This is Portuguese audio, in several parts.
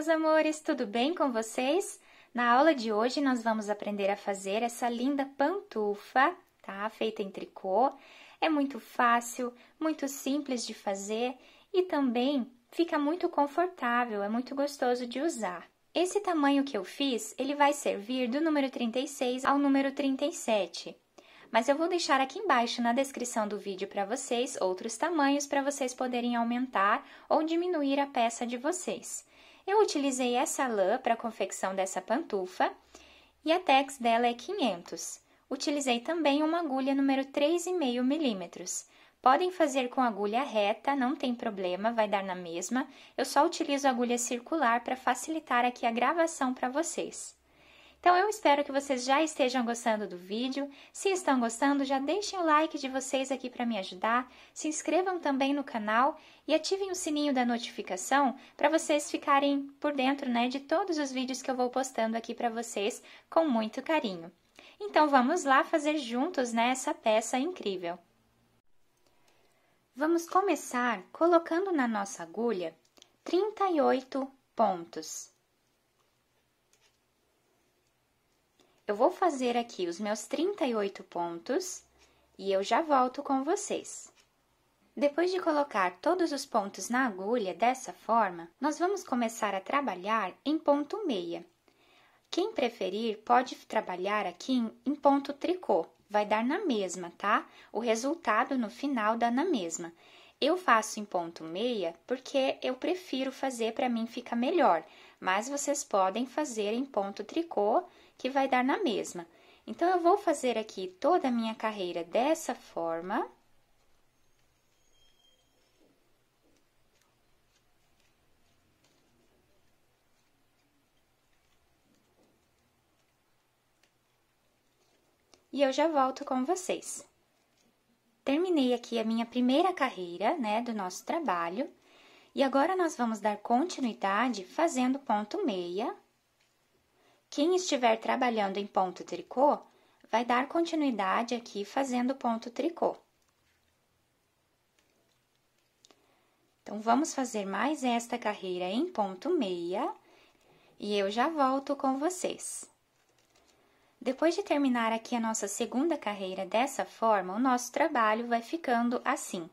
meus amores, tudo bem com vocês? Na aula de hoje nós vamos aprender a fazer essa linda pantufa, tá? Feita em tricô. É muito fácil, muito simples de fazer e também fica muito confortável, é muito gostoso de usar. Esse tamanho que eu fiz, ele vai servir do número 36 ao número 37. Mas eu vou deixar aqui embaixo na descrição do vídeo para vocês outros tamanhos para vocês poderem aumentar ou diminuir a peça de vocês. Eu utilizei essa lã para a confecção dessa pantufa e a tex dela é 500. Utilizei também uma agulha número 3,5 milímetros. Podem fazer com agulha reta, não tem problema, vai dar na mesma. Eu só utilizo agulha circular para facilitar aqui a gravação para vocês. Então eu espero que vocês já estejam gostando do vídeo. Se estão gostando, já deixem o like de vocês aqui para me ajudar. Se inscrevam também no canal e ativem o sininho da notificação para vocês ficarem por dentro, né, de todos os vídeos que eu vou postando aqui para vocês com muito carinho. Então vamos lá fazer juntos né, essa peça incrível. Vamos começar colocando na nossa agulha 38 pontos. Eu vou fazer aqui os meus 38 pontos e eu já volto com vocês. Depois de colocar todos os pontos na agulha dessa forma, nós vamos começar a trabalhar em ponto meia. Quem preferir pode trabalhar aqui em ponto tricô, vai dar na mesma, tá? O resultado no final dá na mesma. Eu faço em ponto meia porque eu prefiro fazer para mim fica melhor, mas vocês podem fazer em ponto tricô que vai dar na mesma. Então, eu vou fazer aqui toda a minha carreira dessa forma. E eu já volto com vocês. Terminei aqui a minha primeira carreira, né, do nosso trabalho. E agora, nós vamos dar continuidade fazendo ponto meia, quem estiver trabalhando em ponto tricô, vai dar continuidade aqui fazendo ponto tricô. Então, vamos fazer mais esta carreira em ponto meia e eu já volto com vocês. Depois de terminar aqui a nossa segunda carreira dessa forma, o nosso trabalho vai ficando assim.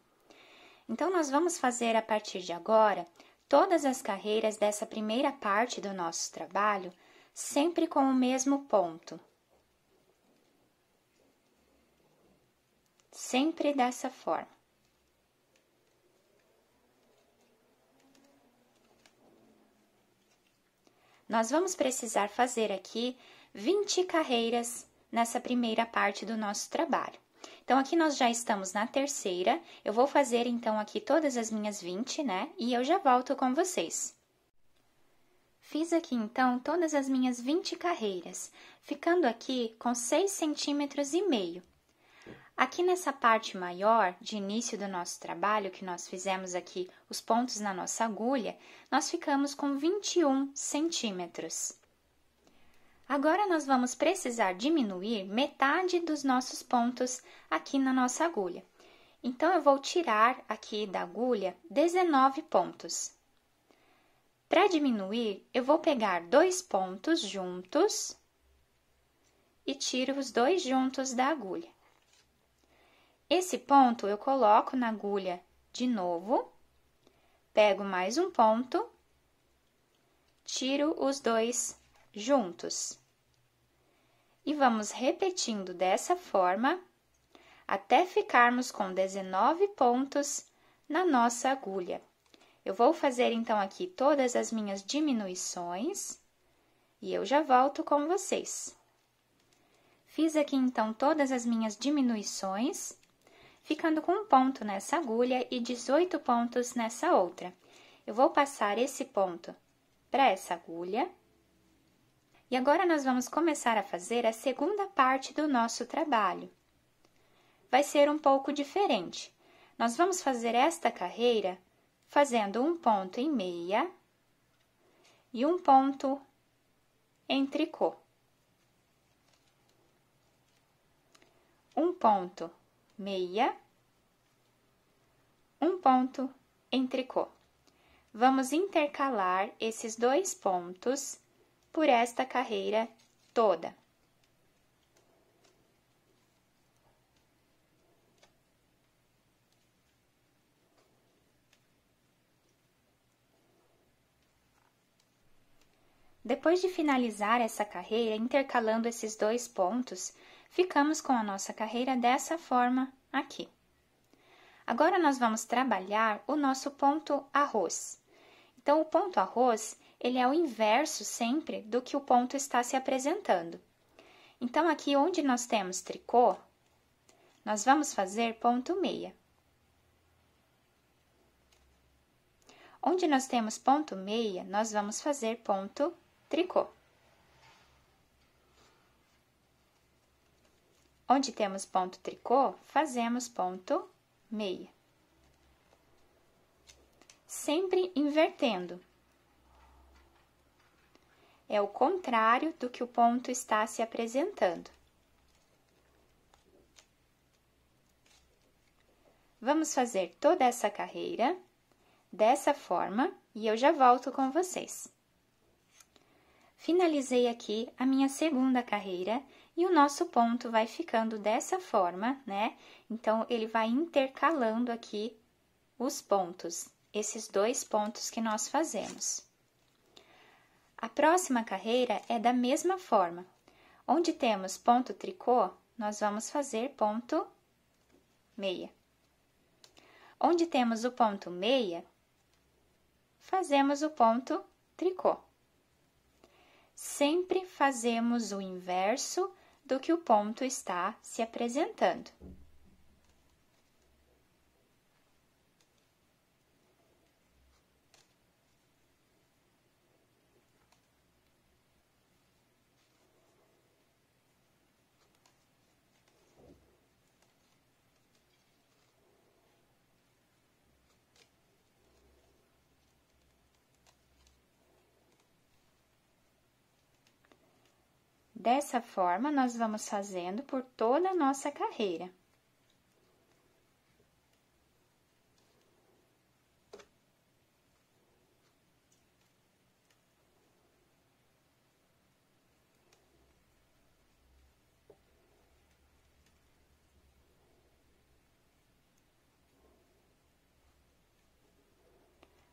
Então, nós vamos fazer a partir de agora todas as carreiras dessa primeira parte do nosso trabalho – sempre com o mesmo ponto. Sempre dessa forma. Nós vamos precisar fazer aqui 20 carreiras nessa primeira parte do nosso trabalho. Então, aqui nós já estamos na terceira. Eu vou fazer, então, aqui todas as minhas 20, né? E eu já volto com vocês. Fiz aqui então todas as minhas 20 carreiras, ficando aqui com 6 centímetros e meio. Aqui nessa parte maior, de início do nosso trabalho, que nós fizemos aqui os pontos na nossa agulha, nós ficamos com 21 centímetros. Agora, nós vamos precisar diminuir metade dos nossos pontos aqui na nossa agulha. Então, eu vou tirar aqui da agulha 19 pontos, para diminuir, eu vou pegar dois pontos juntos e tiro os dois juntos da agulha. Esse ponto eu coloco na agulha de novo, pego mais um ponto, tiro os dois juntos. E vamos repetindo dessa forma até ficarmos com 19 pontos na nossa agulha. Eu vou fazer então aqui todas as minhas diminuições e eu já volto com vocês. Fiz aqui então todas as minhas diminuições, ficando com um ponto nessa agulha e 18 pontos nessa outra. Eu vou passar esse ponto para essa agulha. E agora nós vamos começar a fazer a segunda parte do nosso trabalho. Vai ser um pouco diferente. Nós vamos fazer esta carreira fazendo um ponto em meia e um ponto em tricô. Um ponto meia, um ponto em tricô. Vamos intercalar esses dois pontos por esta carreira toda. Depois de finalizar essa carreira intercalando esses dois pontos, ficamos com a nossa carreira dessa forma aqui. Agora nós vamos trabalhar o nosso ponto arroz. Então o ponto arroz, ele é o inverso sempre do que o ponto está se apresentando. Então aqui onde nós temos tricô, nós vamos fazer ponto meia. Onde nós temos ponto meia, nós vamos fazer ponto tricô. Onde temos ponto tricô, fazemos ponto meia. Sempre invertendo. É o contrário do que o ponto está se apresentando. Vamos fazer toda essa carreira dessa forma e eu já volto com vocês. Finalizei aqui a minha segunda carreira e o nosso ponto vai ficando dessa forma, né? Então, ele vai intercalando aqui os pontos, esses dois pontos que nós fazemos. A próxima carreira é da mesma forma. Onde temos ponto tricô, nós vamos fazer ponto meia. Onde temos o ponto meia, fazemos o ponto tricô sempre fazemos o inverso do que o ponto está se apresentando. dessa forma, nós vamos fazendo por toda a nossa carreira.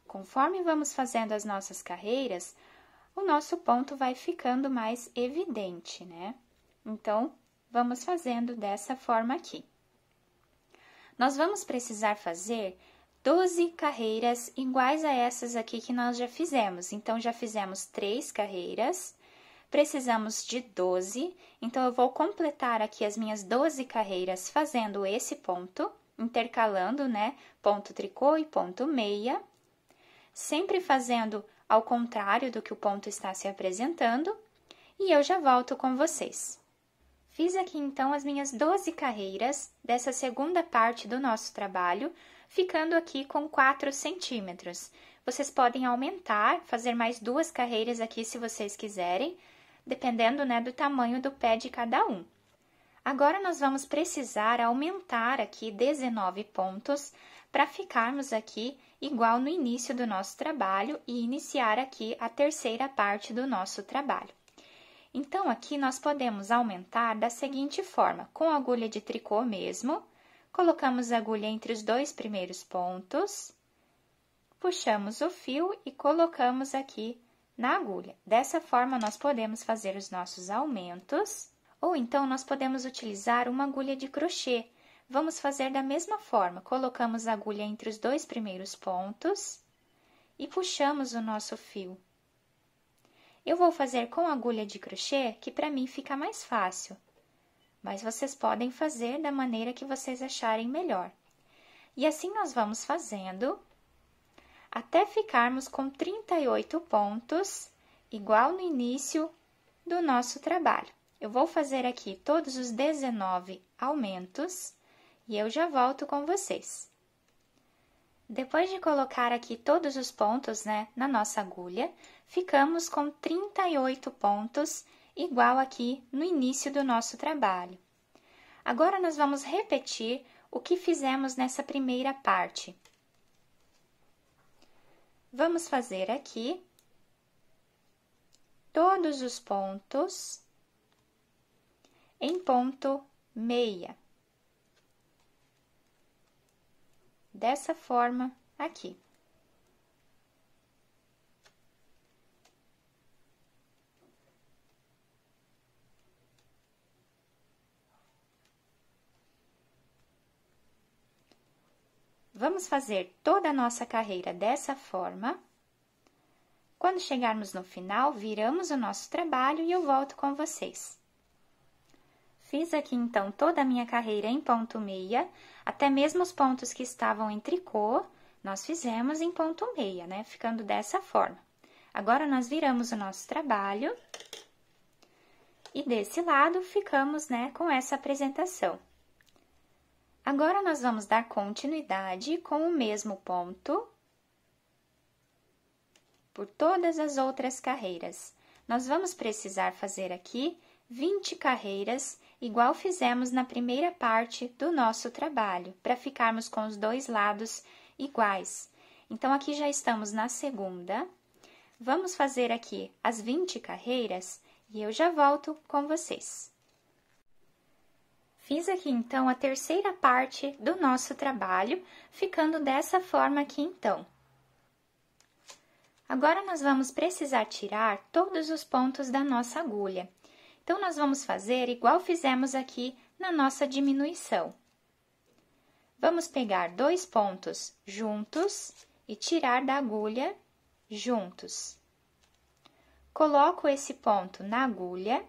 Conforme vamos fazendo as nossas carreiras, o nosso ponto vai ficando mais evidente, né? Então, vamos fazendo dessa forma aqui. Nós vamos precisar fazer 12 carreiras iguais a essas aqui que nós já fizemos. Então, já fizemos três carreiras, precisamos de 12. Então, eu vou completar aqui as minhas 12 carreiras fazendo esse ponto, intercalando, né, ponto tricô e ponto meia, sempre fazendo ao contrário do que o ponto está se apresentando, e eu já volto com vocês. Fiz aqui então as minhas 12 carreiras dessa segunda parte do nosso trabalho, ficando aqui com 4 centímetros. Vocês podem aumentar, fazer mais duas carreiras aqui se vocês quiserem, dependendo né, do tamanho do pé de cada um. Agora, nós vamos precisar aumentar aqui 19 pontos para ficarmos aqui igual no início do nosso trabalho e iniciar aqui a terceira parte do nosso trabalho. Então, aqui nós podemos aumentar da seguinte forma, com agulha de tricô mesmo, colocamos a agulha entre os dois primeiros pontos, puxamos o fio e colocamos aqui na agulha. Dessa forma, nós podemos fazer os nossos aumentos ou então nós podemos utilizar uma agulha de crochê. Vamos fazer da mesma forma, colocamos a agulha entre os dois primeiros pontos e puxamos o nosso fio. Eu vou fazer com agulha de crochê, que para mim fica mais fácil, mas vocês podem fazer da maneira que vocês acharem melhor. E assim nós vamos fazendo até ficarmos com 38 pontos, igual no início do nosso trabalho. Eu vou fazer aqui todos os 19 aumentos e eu já volto com vocês. Depois de colocar aqui todos os pontos né, na nossa agulha, ficamos com 38 pontos, igual aqui no início do nosso trabalho. Agora, nós vamos repetir o que fizemos nessa primeira parte. Vamos fazer aqui todos os pontos em ponto meia. Dessa forma aqui. Vamos fazer toda a nossa carreira dessa forma. Quando chegarmos no final, viramos o nosso trabalho e eu volto com vocês. Fiz aqui então toda a minha carreira em ponto meia, até mesmo os pontos que estavam em tricô, nós fizemos em ponto meia, né? Ficando dessa forma. Agora, nós viramos o nosso trabalho e desse lado ficamos, né, com essa apresentação. Agora, nós vamos dar continuidade com o mesmo ponto por todas as outras carreiras. Nós vamos precisar fazer aqui 20 carreiras igual fizemos na primeira parte do nosso trabalho, para ficarmos com os dois lados iguais. Então, aqui já estamos na segunda. Vamos fazer aqui as 20 carreiras e eu já volto com vocês. Fiz aqui, então, a terceira parte do nosso trabalho, ficando dessa forma aqui, então. Agora, nós vamos precisar tirar todos os pontos da nossa agulha. Então, nós vamos fazer igual fizemos aqui na nossa diminuição. Vamos pegar dois pontos juntos e tirar da agulha juntos. Coloco esse ponto na agulha,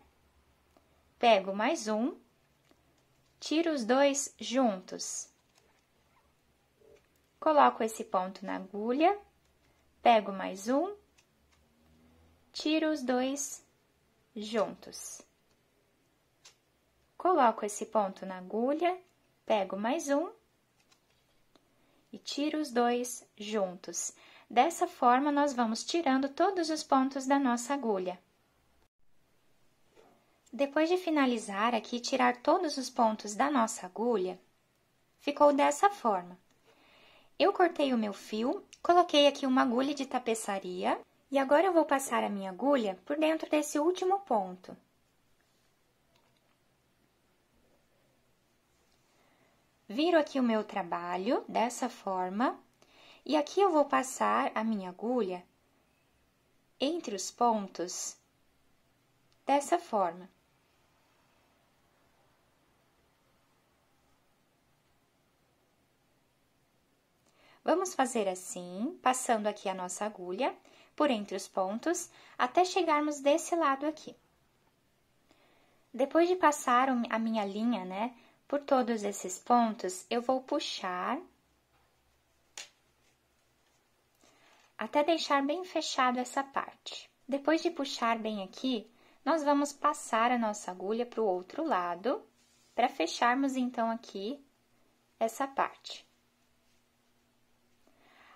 pego mais um, tiro os dois juntos. Coloco esse ponto na agulha, pego mais um, tiro os dois juntos. Coloco esse ponto na agulha, pego mais um e tiro os dois juntos. Dessa forma, nós vamos tirando todos os pontos da nossa agulha. Depois de finalizar aqui, tirar todos os pontos da nossa agulha, ficou dessa forma. Eu cortei o meu fio, coloquei aqui uma agulha de tapeçaria e agora eu vou passar a minha agulha por dentro desse último ponto. viro aqui o meu trabalho dessa forma e aqui eu vou passar a minha agulha entre os pontos dessa forma. Vamos fazer assim, passando aqui a nossa agulha por entre os pontos até chegarmos desse lado aqui. Depois de passar a minha linha, né, por todos esses pontos, eu vou puxar até deixar bem fechado essa parte. Depois de puxar bem aqui, nós vamos passar a nossa agulha para o outro lado, para fecharmos então aqui essa parte.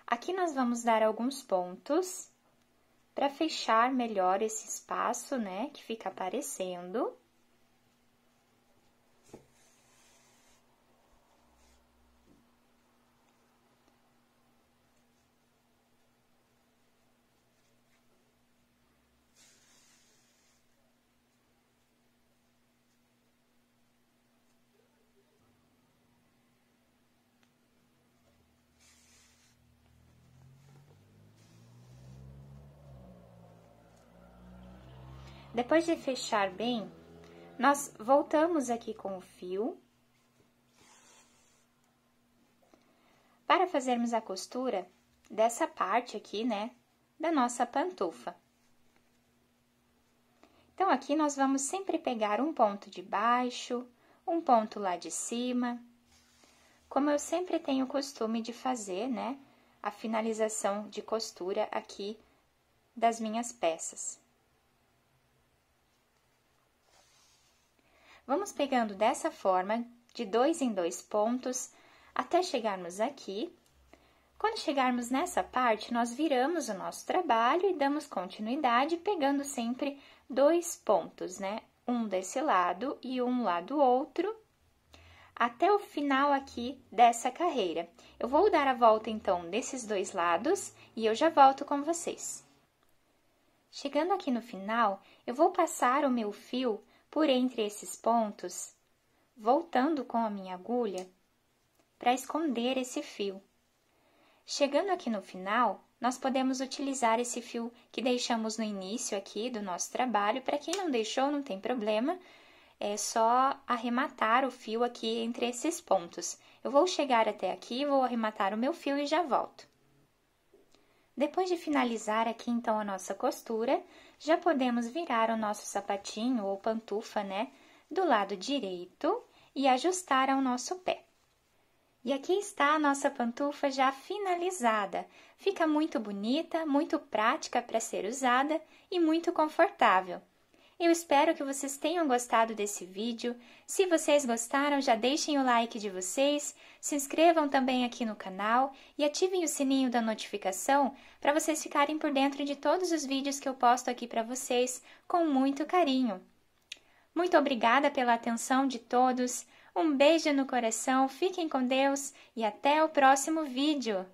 Aqui nós vamos dar alguns pontos para fechar melhor esse espaço, né, que fica aparecendo. Depois de fechar bem, nós voltamos aqui com o fio. Para fazermos a costura dessa parte aqui, né, da nossa pantufa. Então, aqui nós vamos sempre pegar um ponto de baixo, um ponto lá de cima. Como eu sempre tenho o costume de fazer, né, a finalização de costura aqui das minhas peças. Vamos pegando dessa forma, de dois em dois pontos, até chegarmos aqui. Quando chegarmos nessa parte, nós viramos o nosso trabalho e damos continuidade, pegando sempre dois pontos, né? Um desse lado e um lá do outro, até o final aqui dessa carreira. Eu vou dar a volta, então, desses dois lados e eu já volto com vocês. Chegando aqui no final, eu vou passar o meu fio por entre esses pontos, voltando com a minha agulha para esconder esse fio. Chegando aqui no final, nós podemos utilizar esse fio que deixamos no início aqui do nosso trabalho. Para quem não deixou, não tem problema, é só arrematar o fio aqui entre esses pontos. Eu vou chegar até aqui, vou arrematar o meu fio e já volto. Depois de finalizar aqui então a nossa costura, já podemos virar o nosso sapatinho ou pantufa, né, do lado direito e ajustar ao nosso pé. E aqui está a nossa pantufa já finalizada. Fica muito bonita, muito prática para ser usada e muito confortável. Eu espero que vocês tenham gostado desse vídeo. Se vocês gostaram, já deixem o like de vocês, se inscrevam também aqui no canal e ativem o sininho da notificação para vocês ficarem por dentro de todos os vídeos que eu posto aqui para vocês com muito carinho. Muito obrigada pela atenção de todos. Um beijo no coração, fiquem com Deus e até o próximo vídeo!